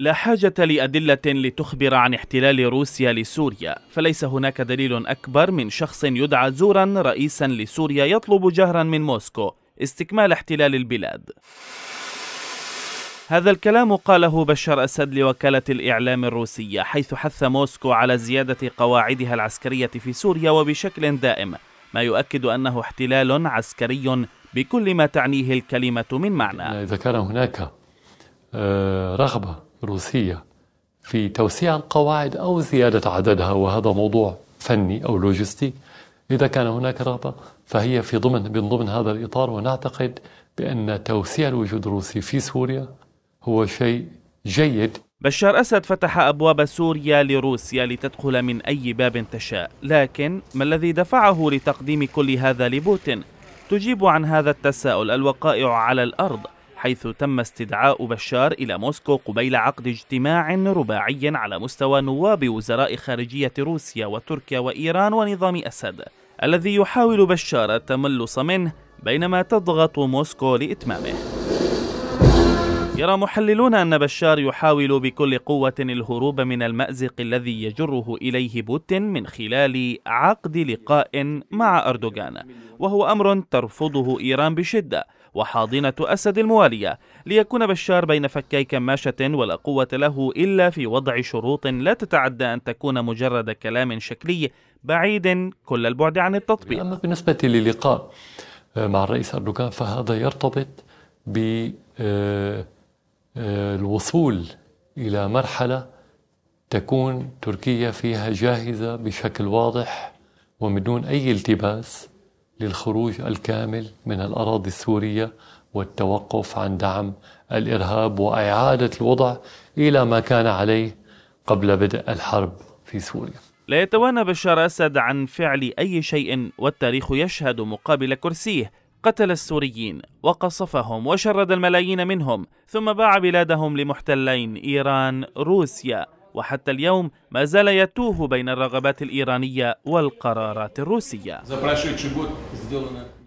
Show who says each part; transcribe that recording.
Speaker 1: لا حاجة لأدلة لتخبر عن احتلال روسيا لسوريا، فليس هناك دليل أكبر من شخص يدعى زورا رئيسا لسوريا يطلب جهرا من موسكو استكمال احتلال البلاد. هذا الكلام قاله بشار أسد لوكالة الإعلام الروسية حيث حث موسكو على زيادة قواعدها العسكرية في سوريا وبشكل دائم، ما يؤكد أنه احتلال عسكري بكل ما تعنيه الكلمة من معنى. إذا كان هناك
Speaker 2: آه، رغبة روسية في توسيع القواعد أو زيادة عددها وهذا موضوع فني أو لوجستي إذا كان هناك رغبة فهي في ضمن من ضمن هذا الإطار ونعتقد بأن توسيع الوجود الروسي في سوريا هو شيء جيد بشار أسد فتح أبواب سوريا لروسيا
Speaker 1: لتدخل من أي باب تشاء لكن ما الذي دفعه لتقديم كل هذا لبوتين؟ تجيب عن هذا التساؤل الوقائع على الأرض حيث تم استدعاء بشار إلى موسكو قبيل عقد اجتماع رباعي على مستوى نواب وزراء خارجية روسيا وتركيا وإيران ونظام أسد الذي يحاول بشار التملص منه بينما تضغط موسكو لإتمامه يرى محللون أن بشار يحاول بكل قوة الهروب من المأزق الذي يجره إليه بوتين من خلال عقد لقاء مع أردوغان وهو أمر ترفضه إيران بشدة وحاضنة أسد الموالية ليكون بشار بين فكي كماشة ولا قوة له إلا في وضع شروط لا تتعدى أن تكون مجرد كلام شكلي بعيد كل البعد عن التطبيق أما
Speaker 2: بالنسبة للقاء مع الرئيس أردوغان فهذا يرتبط ب آه، الوصول إلى مرحلة تكون تركيا فيها جاهزة بشكل واضح ومن دون أي التباس للخروج الكامل من الأراضي السورية والتوقف عن دعم الإرهاب وإعادة الوضع إلى ما كان عليه قبل بدء الحرب في سوريا
Speaker 1: لا يتوانى بشار أسد عن فعل أي شيء والتاريخ يشهد مقابل كرسيه قتل السوريين وقصفهم وشرد الملايين منهم ثم باع بلادهم لمحتلين إيران روسيا وحتى اليوم ما زال يتوه بين الرغبات الإيرانية والقرارات الروسية